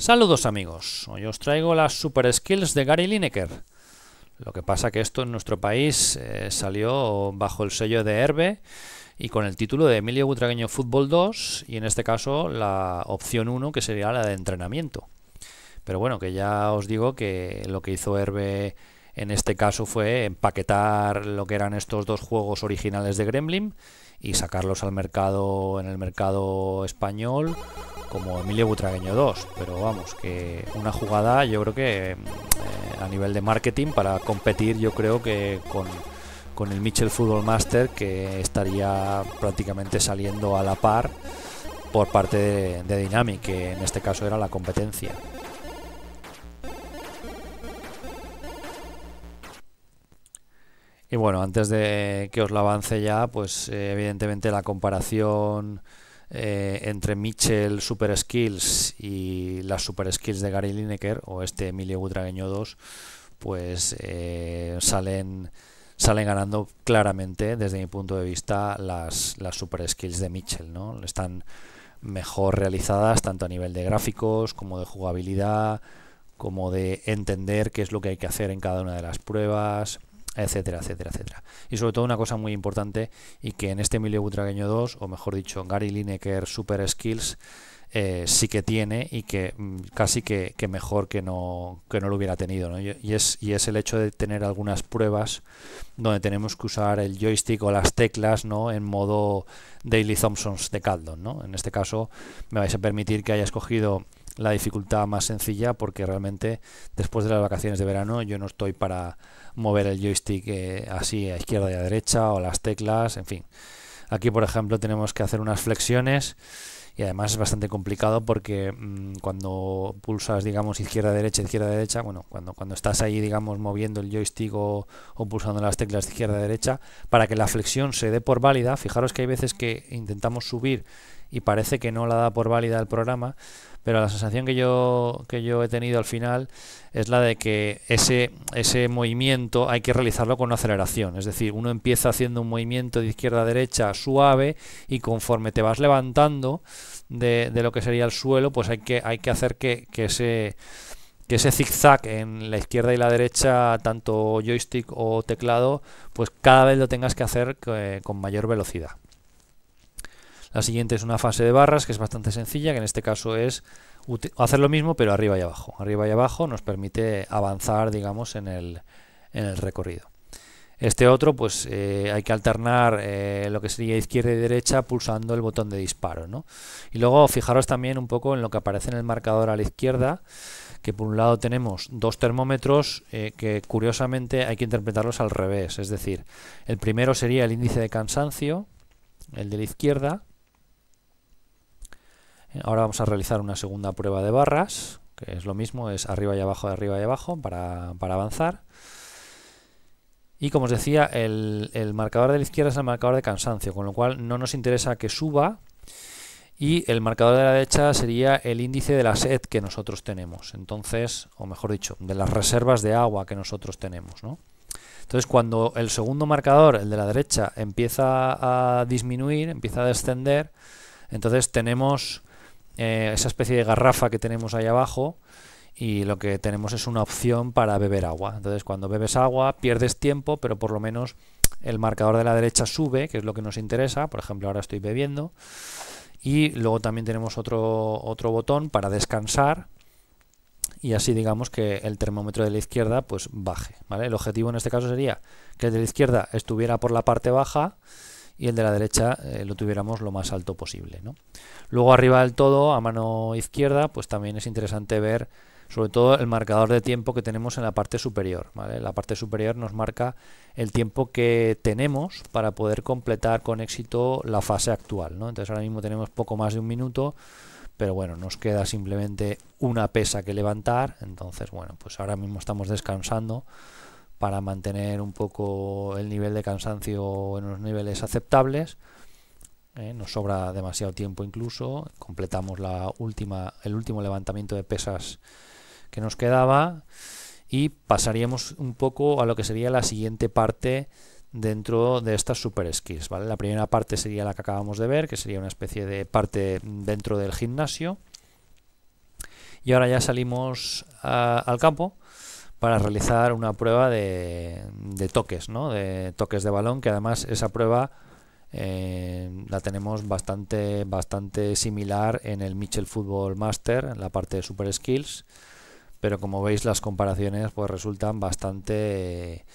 Saludos amigos, hoy os traigo las super skills de Gary Lineker. Lo que pasa que esto en nuestro país eh, salió bajo el sello de Herbe y con el título de Emilio Butragueño Fútbol 2 y en este caso la opción 1 que sería la de entrenamiento. Pero bueno, que ya os digo que lo que hizo Herbe en este caso fue empaquetar lo que eran estos dos juegos originales de Gremlin y sacarlos al mercado en el mercado español como Emilio Butragueño 2, pero vamos, que una jugada yo creo que eh, a nivel de marketing para competir yo creo que con, el Mitchell Football Master que estaría prácticamente saliendo a la par por parte de, de Dynamic, que en este caso era la competencia. Y bueno, antes de que os la avance ya, pues eh, evidentemente la comparación eh, entre Mitchell Super Skills y las Super Skills de Gary Lineker o este Emilio Butragueño 2, pues eh, salen, salen ganando claramente, desde mi punto de vista, las, Super Skills de Mitchell. ¿no? Están mejor realizadas tanto a nivel de gráficos como de jugabilidad, como de entender qué es lo que hay que hacer en cada una de las pruebas etcétera, etcétera, etcétera. Y sobre todo una cosa muy importante y que en este Emilio Butragueño 2, o mejor dicho, Gary Lineker Super Skills, eh, sí que tiene y que mm, casi que, mejor que no, que no lo hubiera tenido. Y, es, y es el hecho de tener algunas pruebas donde tenemos que usar el joystick o las teclas ¿no? en modo Daily Thompsons de Caldon. ¿no? En este caso me vais a permitir que haya escogido la dificultad más sencilla porque realmente después de las vacaciones de verano yo no estoy para mover el joystick eh, así a izquierda y a derecha o las teclas, en fin. Aquí por ejemplo tenemos que hacer unas flexiones y además es bastante complicado porque mm, cuando pulsas digamos izquierda derecha izquierda derecha bueno cuando cuando estás ahí digamos moviendo el joystick o, pulsando las teclas de izquierda derecha para que la flexión se dé por válida fijaros que hay veces que intentamos subir y parece que no la da por válida el programa pero la sensación que yo, que yo he tenido al final es la de que ese, ese movimiento hay que realizarlo con una aceleración. Es decir, uno empieza haciendo un movimiento de izquierda a derecha suave y conforme te vas levantando de, de lo que sería el suelo, pues hay que, hay que hacer que, que ese que ese zigzag en la izquierda y la derecha, tanto joystick o teclado, pues cada vez lo tengas que hacer eh, con mayor velocidad. La siguiente es una fase de barras que es bastante sencilla, que en este caso es hacer lo mismo pero arriba y abajo. Arriba y abajo nos permite avanzar, digamos, en el, recorrido. Este otro, pues eh, hay que alternar eh, lo que sería izquierda y derecha pulsando el botón de disparo. ¿no? Y luego fijaros también un poco en lo que aparece en el marcador a la izquierda, que por un lado tenemos dos termómetros eh, que curiosamente hay que interpretarlos al revés. Es decir, el primero sería el índice de cansancio, el de la izquierda, Ahora vamos a realizar una segunda prueba de barras, que es lo mismo, es arriba y abajo, arriba y abajo para, avanzar. Y como os decía, el, marcador de la izquierda es el marcador de cansancio, con lo cual no nos interesa que suba. Y el marcador de la derecha sería el índice de la sed que nosotros tenemos. Entonces, o mejor dicho, de las reservas de agua que nosotros tenemos. Entonces, cuando el segundo marcador, el de la derecha, empieza a disminuir, empieza a descender, entonces tenemos eh, esa especie de garrafa que tenemos ahí abajo y lo que tenemos es una opción para beber agua. Entonces cuando bebes agua pierdes tiempo, pero por lo menos el marcador de la derecha sube, que es lo que nos interesa. Por ejemplo, ahora estoy bebiendo. Y luego también tenemos otro, otro botón para descansar y así digamos que el termómetro de la izquierda pues baje. ¿vale? El objetivo en este caso sería que el de la izquierda estuviera por la parte baja y el de la derecha eh, lo tuviéramos lo más alto posible. Luego arriba del todo, a mano izquierda, pues también es interesante ver sobre todo el marcador de tiempo que tenemos en la parte superior. La parte superior nos marca el tiempo que tenemos para poder completar con éxito la fase actual. ¿no? Entonces ahora mismo tenemos poco más de un minuto, pero bueno, nos queda simplemente una pesa que levantar. Entonces, bueno, pues ahora mismo estamos descansando para mantener un poco el nivel de cansancio en unos niveles aceptables. ¿eh? nos sobra demasiado tiempo incluso. Completamos la última, el último levantamiento de pesas que nos quedaba y pasaríamos un poco a lo que sería la siguiente parte dentro de estas super skills. ¿vale? La primera parte sería la que acabamos de ver, que sería una especie de parte dentro del gimnasio. Y ahora ya salimos al campo para realizar una prueba de, toques, ¿no? de toques de balón, que además esa prueba eh, la tenemos bastante, bastante similar en el Mitchell Football Master, en la parte de Super Skills, pero como veis las comparaciones pues resultan bastante,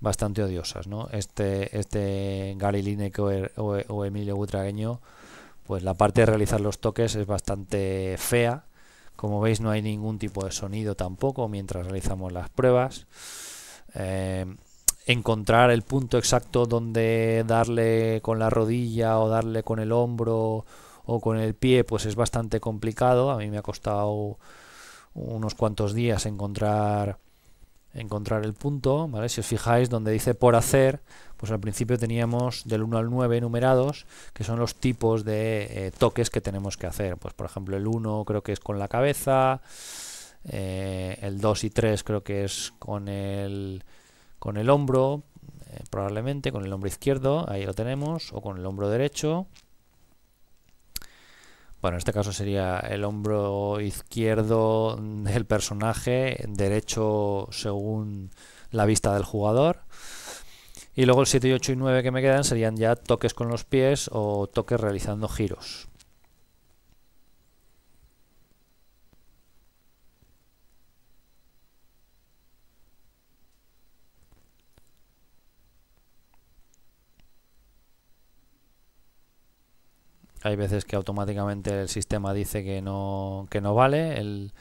bastante odiosas. ¿no? Este, este o, Emilio Butragueño, pues la parte de realizar los toques es bastante fea como veis no hay ningún tipo de sonido tampoco mientras realizamos las pruebas. Eh, encontrar el punto exacto donde darle con la rodilla o darle con el hombro o con el pie pues es bastante complicado. A mí me ha costado unos cuantos días encontrar encontrar el punto, ¿vale? Si os fijáis donde dice por hacer, pues al principio teníamos del 1 al 9 numerados, que son los tipos de eh, toques que tenemos que hacer. Pues por ejemplo el 1 creo que es con la cabeza, eh, el 2 y 3 creo que es con el, con el hombro, eh, probablemente con el hombro izquierdo, ahí lo tenemos, o con el hombro derecho, bueno, en este caso sería el hombro izquierdo del personaje, derecho según la vista del jugador. Y luego el 7, 8 y 9 que me quedan serían ya toques con los pies o toques realizando giros. Hay veces que automáticamente el sistema dice que no, no vale el,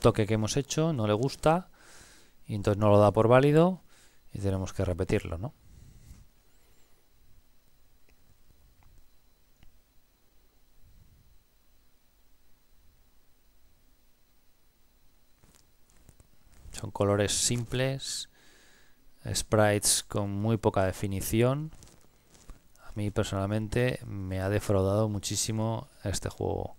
toque que hemos hecho, no le gusta, y entonces no lo da por válido y tenemos que repetirlo, Son colores simples, sprites con muy poca definición mí personalmente me ha defraudado muchísimo este juego.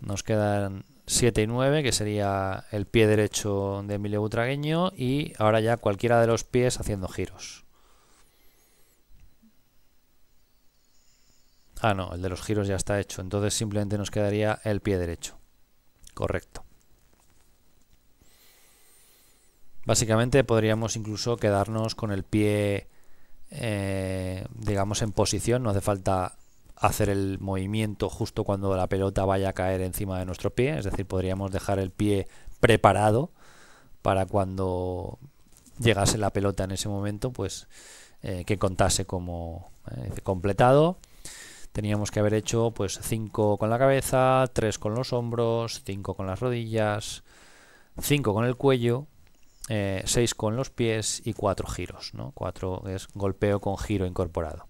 Nos quedan 7 y 9, que sería el pie derecho de Emilio Butragueño, y ahora ya cualquiera de los pies haciendo giros. Ah, no, el de los giros ya está hecho, entonces simplemente nos quedaría el pie derecho. Correcto. Básicamente podríamos incluso quedarnos con el pie eh, digamos, en posición. No hace falta hacer el movimiento justo cuando la pelota vaya a caer encima de nuestro pie. Es decir, podríamos dejar el pie preparado para cuando llegase la pelota en ese momento, pues eh, que contase como eh, completado. Teníamos que haber hecho pues 5 con la cabeza, 3 con los hombros, 5 con las rodillas, 5 con el cuello 6 eh, con los pies y 4 giros. ¿no? 4 es golpeo con giro incorporado.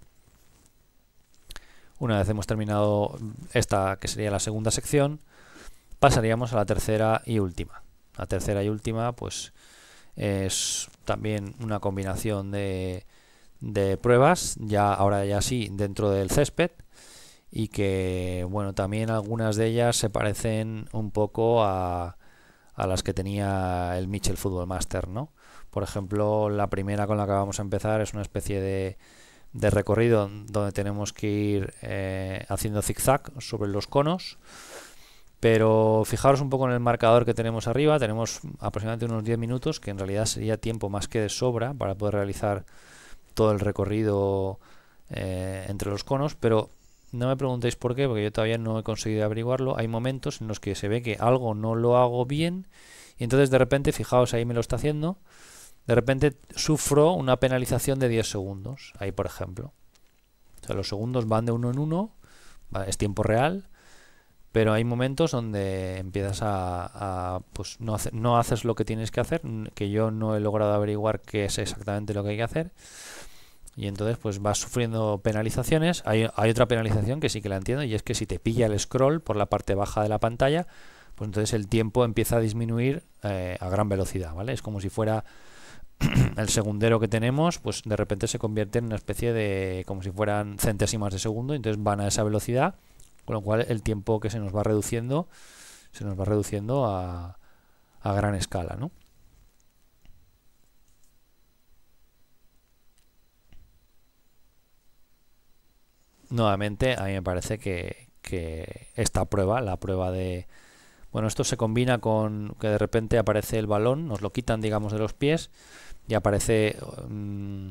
Una vez hemos terminado esta, que sería la segunda sección, pasaríamos a la tercera y última. La tercera y última, pues es también una combinación de, de pruebas, ya ahora ya sí, dentro del césped, y que, bueno, también algunas de ellas se parecen un poco a, a las que tenía el Mitchell Football Master, ¿no? Por ejemplo, la primera con la que vamos a empezar es una especie de, recorrido donde tenemos que ir haciendo eh, haciendo zigzag sobre los conos. Pero fijaros un poco en el marcador que tenemos arriba, tenemos aproximadamente unos 10 minutos, que en realidad sería tiempo más que de sobra para poder realizar todo el recorrido eh, entre los conos, pero no me preguntéis por qué, porque yo todavía no he conseguido averiguarlo. Hay momentos en los que se ve que algo no lo hago bien y entonces de repente, fijaos, ahí me lo está haciendo. De repente sufro una penalización de 10 segundos, ahí por ejemplo. O sea, los segundos van de uno en uno, es tiempo real, pero hay momentos donde empiezas a, pues no, no haces lo que tienes que hacer, que yo no he logrado averiguar qué es exactamente lo que hay que hacer y entonces pues vas sufriendo penalizaciones. Hay, otra penalización que sí que la entiendo y es que si te pilla el scroll por la parte baja de la pantalla, pues entonces el tiempo empieza a disminuir eh, a gran velocidad, ¿vale? Es como si fuera el segundero que tenemos, pues de repente se convierte en una especie de como si fueran centésimas de segundo, entonces van a esa velocidad, con lo cual el tiempo que se nos va reduciendo se nos va reduciendo a, a gran escala, ¿no? nuevamente a mí me parece que, esta prueba, la prueba de... Bueno, esto se combina con que de repente aparece el balón, nos lo quitan, digamos, de los pies y aparece mm,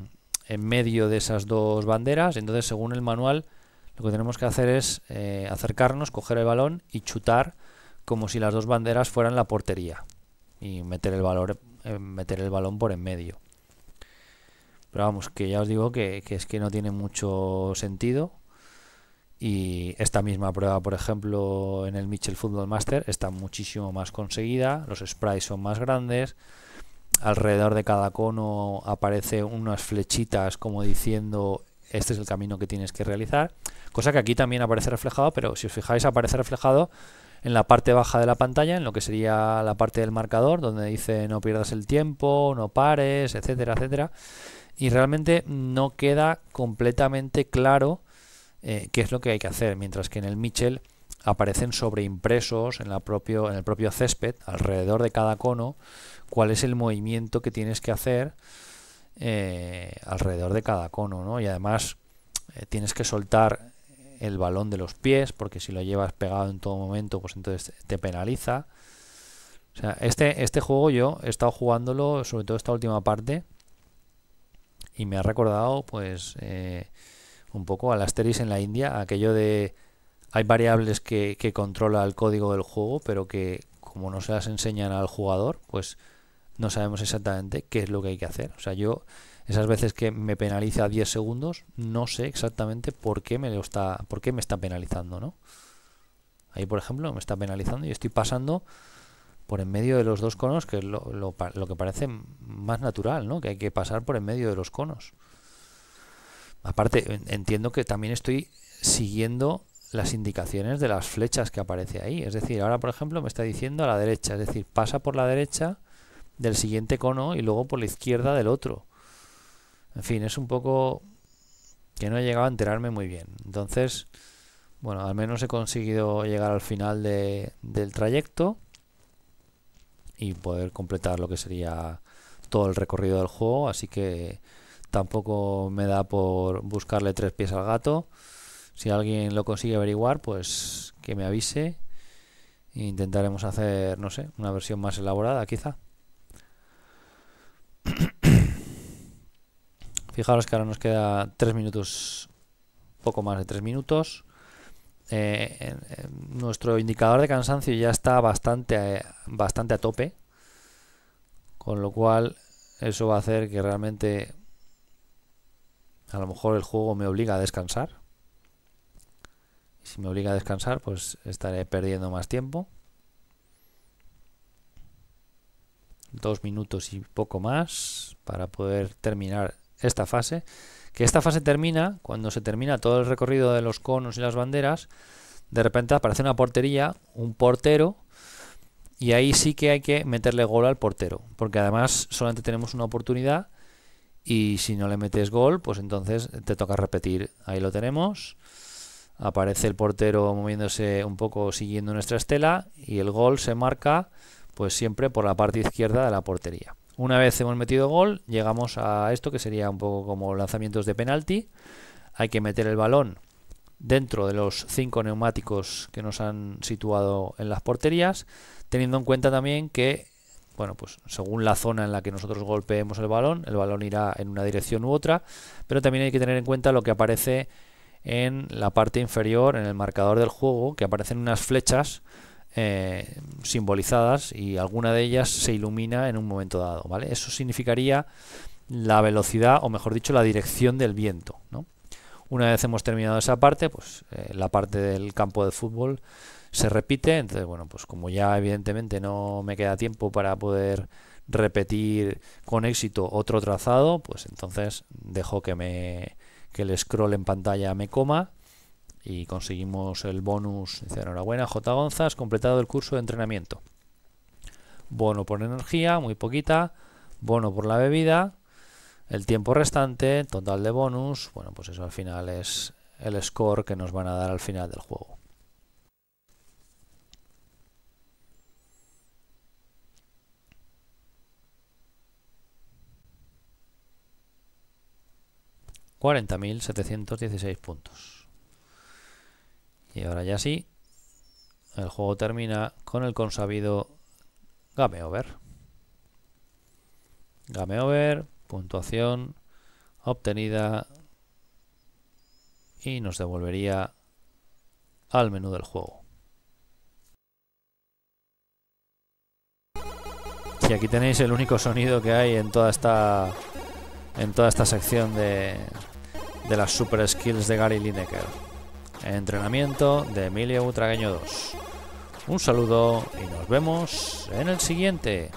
en medio de esas dos banderas. Entonces, según el manual, lo que tenemos que hacer es eh, acercarnos, coger el balón y chutar como si las dos banderas fueran la portería y meter el, valor, eh, meter el balón por en medio. Pero vamos, que ya os digo que, que es que no tiene mucho sentido y esta misma prueba, por ejemplo, en el Mitchell Football Master está muchísimo más conseguida, los sprites son más grandes, alrededor de cada cono aparece unas flechitas como diciendo este es el camino que tienes que realizar, cosa que aquí también aparece reflejado, pero si os fijáis aparece reflejado en la parte baja de la pantalla, en lo que sería la parte del marcador, donde dice no pierdas el tiempo, no pares, etcétera, etcétera. Y realmente no queda completamente claro eh, qué es lo que hay que hacer, mientras que en el Mitchell aparecen sobreimpresos en, la propio, en el propio césped, alrededor de cada cono, cuál es el movimiento que tienes que hacer eh, alrededor de cada cono, ¿no? Y además eh, tienes que soltar el balón de los pies, porque si lo llevas pegado en todo momento, pues entonces te penaliza. O sea, este, este juego yo he estado jugándolo, sobre todo esta última parte, y me ha recordado, pues, un poco al Asterix en la India, aquello de hay variables que, controla el código del juego, pero que como no se las enseñan al jugador, pues no sabemos exactamente qué es lo que hay que hacer. O sea, yo esas veces que me penaliza 10 segundos, no sé exactamente por qué me está, por qué me está penalizando, ¿no? Ahí, por ejemplo, me está penalizando y estoy pasando por en medio de los dos conos, que es lo, lo que parece más natural, ¿no? Que hay que pasar por en medio de los conos. Aparte, entiendo que también estoy siguiendo las indicaciones de las flechas que aparece ahí. Es decir, ahora por ejemplo me está diciendo a la derecha, es decir, pasa por la derecha del siguiente cono y luego por la izquierda del otro. En fin, es un poco que no he llegado a enterarme muy bien. Entonces, bueno, al menos he conseguido llegar al final del trayecto y poder completar lo que sería todo el recorrido del juego. Así que tampoco me da por buscarle tres pies al gato. Si alguien lo consigue averiguar, pues que me avise. intentaremos hacer, no sé, una versión más elaborada quizá. Fijaros que ahora nos queda tres minutos, poco más de tres minutos. Eh, nuestro indicador de cansancio ya está bastante, eh, bastante a tope, con lo cual eso va a hacer que realmente a lo mejor el juego me obliga a descansar. Y si me obliga a descansar, pues estaré perdiendo más tiempo. Dos minutos y poco más para poder terminar esta fase. Que esta fase termina, cuando se termina todo el recorrido de los conos y las banderas, de repente aparece una portería, un portero, y ahí sí que hay que meterle gol al portero, porque además solamente tenemos una oportunidad y si no le metes gol, pues entonces te toca repetir. Ahí lo tenemos. Aparece el portero moviéndose un poco siguiendo nuestra estela y el gol se marca pues siempre por la parte izquierda de la portería. Una vez hemos metido gol, llegamos a esto que sería un poco como lanzamientos de penalti. Hay que meter el balón dentro de los cinco neumáticos que nos han situado en las porterías, teniendo en cuenta también que bueno, pues según la zona en la que nosotros golpeemos el balón, el balón irá en una dirección u otra, pero también hay que tener en cuenta lo que aparece en la parte inferior, en el marcador del juego, que aparecen unas flechas eh, simbolizadas y alguna de ellas se ilumina en un momento dado, ¿vale? Eso significaría la velocidad, o mejor dicho, la dirección del viento, Una vez hemos terminado esa parte, pues eh, la parte del campo de fútbol se repite. Entonces, bueno, pues como ya evidentemente no me queda tiempo para poder repetir con éxito otro trazado, pues entonces dejo que me que el scroll en pantalla me coma y conseguimos el bonus. Dice, enhorabuena, J. Gonzas, completado el curso de entrenamiento. Bono por energía, muy poquita. Bono por la bebida. El tiempo restante, total de bonus. Bueno, pues eso al final es el score que nos van a dar al final del juego. 40.716 puntos. Y ahora ya sí, el juego termina con el consabido game over. Game over, puntuación obtenida y nos devolvería al menú del juego. Y aquí tenéis el único sonido que hay en toda esta en toda esta sección de, de las super skills de Gary Lineker. Entrenamiento de Emilio Utragueño 2. Un saludo y nos vemos en el siguiente.